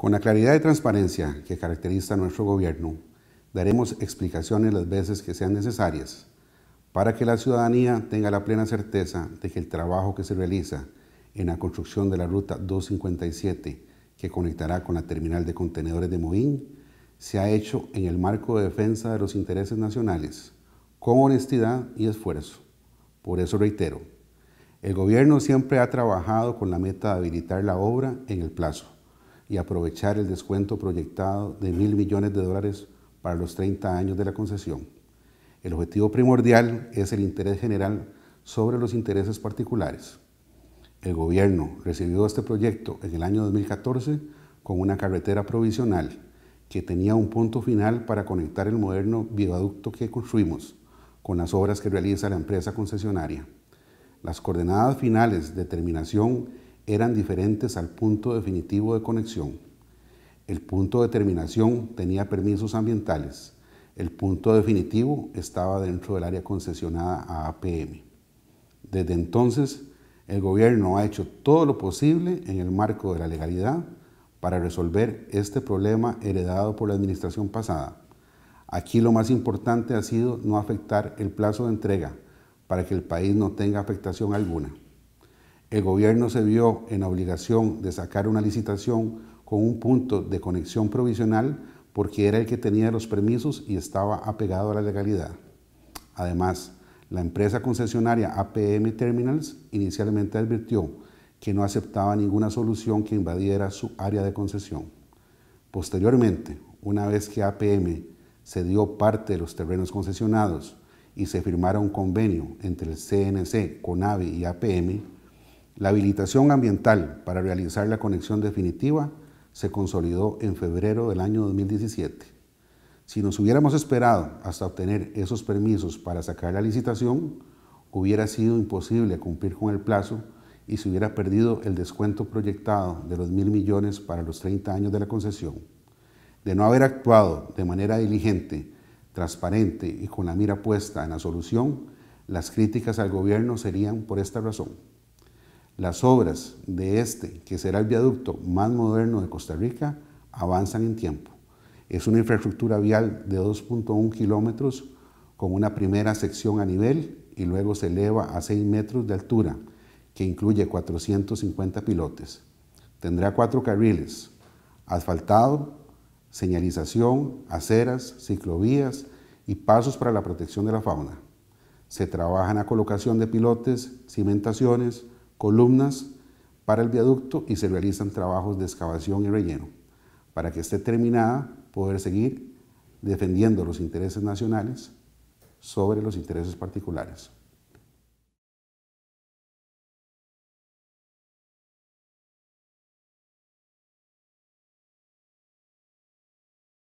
Con la claridad y transparencia que caracteriza a nuestro gobierno, daremos explicaciones las veces que sean necesarias para que la ciudadanía tenga la plena certeza de que el trabajo que se realiza en la construcción de la ruta 257 que conectará con la terminal de contenedores de Moín se ha hecho en el marco de defensa de los intereses nacionales, con honestidad y esfuerzo. Por eso reitero, el gobierno siempre ha trabajado con la meta de habilitar la obra en el plazo y aprovechar el descuento proyectado de mil millones de dólares para los 30 años de la concesión. El objetivo primordial es el interés general sobre los intereses particulares. El gobierno recibió este proyecto en el año 2014 con una carretera provisional que tenía un punto final para conectar el moderno viaducto que construimos con las obras que realiza la empresa concesionaria. Las coordenadas finales de terminación eran diferentes al punto definitivo de conexión. El punto de terminación tenía permisos ambientales. El punto definitivo estaba dentro del área concesionada a APM. Desde entonces, el gobierno ha hecho todo lo posible en el marco de la legalidad para resolver este problema heredado por la administración pasada. Aquí lo más importante ha sido no afectar el plazo de entrega para que el país no tenga afectación alguna el gobierno se vio en obligación de sacar una licitación con un punto de conexión provisional porque era el que tenía los permisos y estaba apegado a la legalidad. Además, la empresa concesionaria APM Terminals inicialmente advirtió que no aceptaba ninguna solución que invadiera su área de concesión. Posteriormente, una vez que APM cedió parte de los terrenos concesionados y se firmara un convenio entre el CNC, CONAVI y APM, la habilitación ambiental para realizar la conexión definitiva se consolidó en febrero del año 2017. Si nos hubiéramos esperado hasta obtener esos permisos para sacar la licitación, hubiera sido imposible cumplir con el plazo y se hubiera perdido el descuento proyectado de los mil millones para los 30 años de la concesión. De no haber actuado de manera diligente, transparente y con la mira puesta en la solución, las críticas al gobierno serían por esta razón. Las obras de este, que será el viaducto más moderno de Costa Rica, avanzan en tiempo. Es una infraestructura vial de 2.1 kilómetros con una primera sección a nivel y luego se eleva a 6 metros de altura, que incluye 450 pilotes. Tendrá cuatro carriles, asfaltado, señalización, aceras, ciclovías y pasos para la protección de la fauna. Se trabaja en la colocación de pilotes, cimentaciones, columnas para el viaducto y se realizan trabajos de excavación y relleno. Para que esté terminada, poder seguir defendiendo los intereses nacionales sobre los intereses particulares.